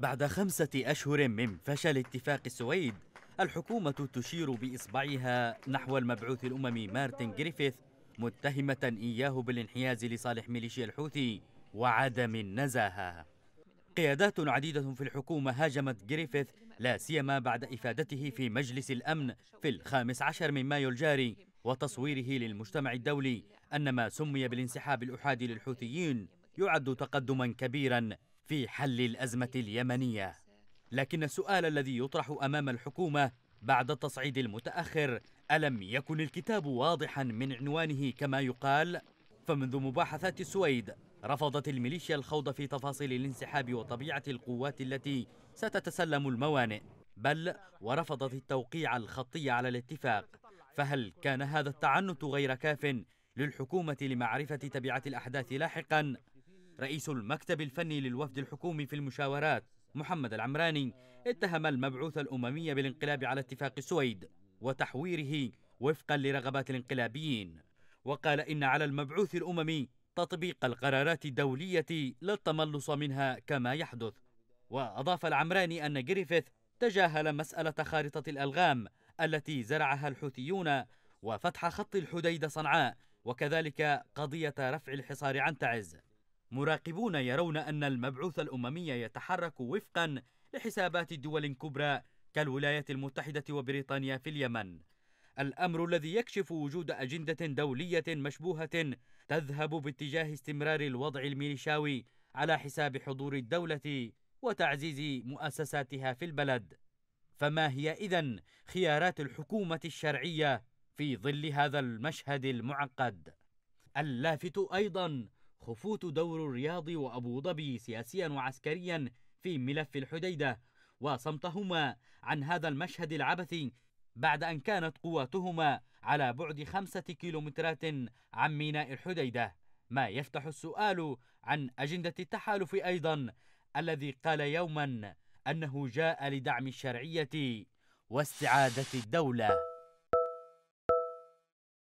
بعد خمسة أشهر من فشل اتفاق السويد الحكومة تشير بإصبعها نحو المبعوث الأممي مارتن جريفيث متهمة إياه بالانحياز لصالح ميليشيا الحوثي وعدم النزاهة قيادات عديدة في الحكومة هاجمت جريفيث لا سيما بعد إفادته في مجلس الأمن في الخامس عشر من مايو الجاري وتصويره للمجتمع الدولي أن ما سمي بالانسحاب الأحادي للحوثيين يعد تقدما كبيرا في حل الأزمة اليمنية لكن السؤال الذي يطرح أمام الحكومة بعد التصعيد المتأخر ألم يكن الكتاب واضحا من عنوانه كما يقال؟ فمنذ مباحثات السويد رفضت الميليشيا الخوض في تفاصيل الانسحاب وطبيعة القوات التي ستتسلم الموانئ بل ورفضت التوقيع الخطي على الاتفاق فهل كان هذا التعنت غير كاف للحكومة لمعرفة تبعة الأحداث لاحقا رئيس المكتب الفني للوفد الحكومي في المشاورات محمد العمراني اتهم المبعوث الأممي بالانقلاب على اتفاق السويد وتحويره وفقا لرغبات الانقلابيين وقال إن على المبعوث الأممي تطبيق القرارات الدولية للتملص منها كما يحدث وأضاف العمراني أن جريفيث تجاهل مسألة خارطة الألغام التي زرعها الحوثيون وفتح خط الحديدة صنعاء وكذلك قضية رفع الحصار عن تعز مراقبون يرون أن المبعوث الأممي يتحرك وفقا لحسابات دول كبرى كالولايات المتحدة وبريطانيا في اليمن الأمر الذي يكشف وجود أجندة دولية مشبوهة تذهب باتجاه استمرار الوضع الميليشاوي على حساب حضور الدولة وتعزيز مؤسساتها في البلد فما هي إذن خيارات الحكومة الشرعية في ظل هذا المشهد المعقد اللافت أيضا خفوت دور الرياض وأبو ظبي سياسيا وعسكريا في ملف الحديدة وصمتهما عن هذا المشهد العبثي بعد أن كانت قواتهما على بعد خمسة كيلومترات عن ميناء الحديدة ما يفتح السؤال عن أجندة التحالف أيضا الذي قال يوما أنه جاء لدعم الشرعية واستعادة الدولة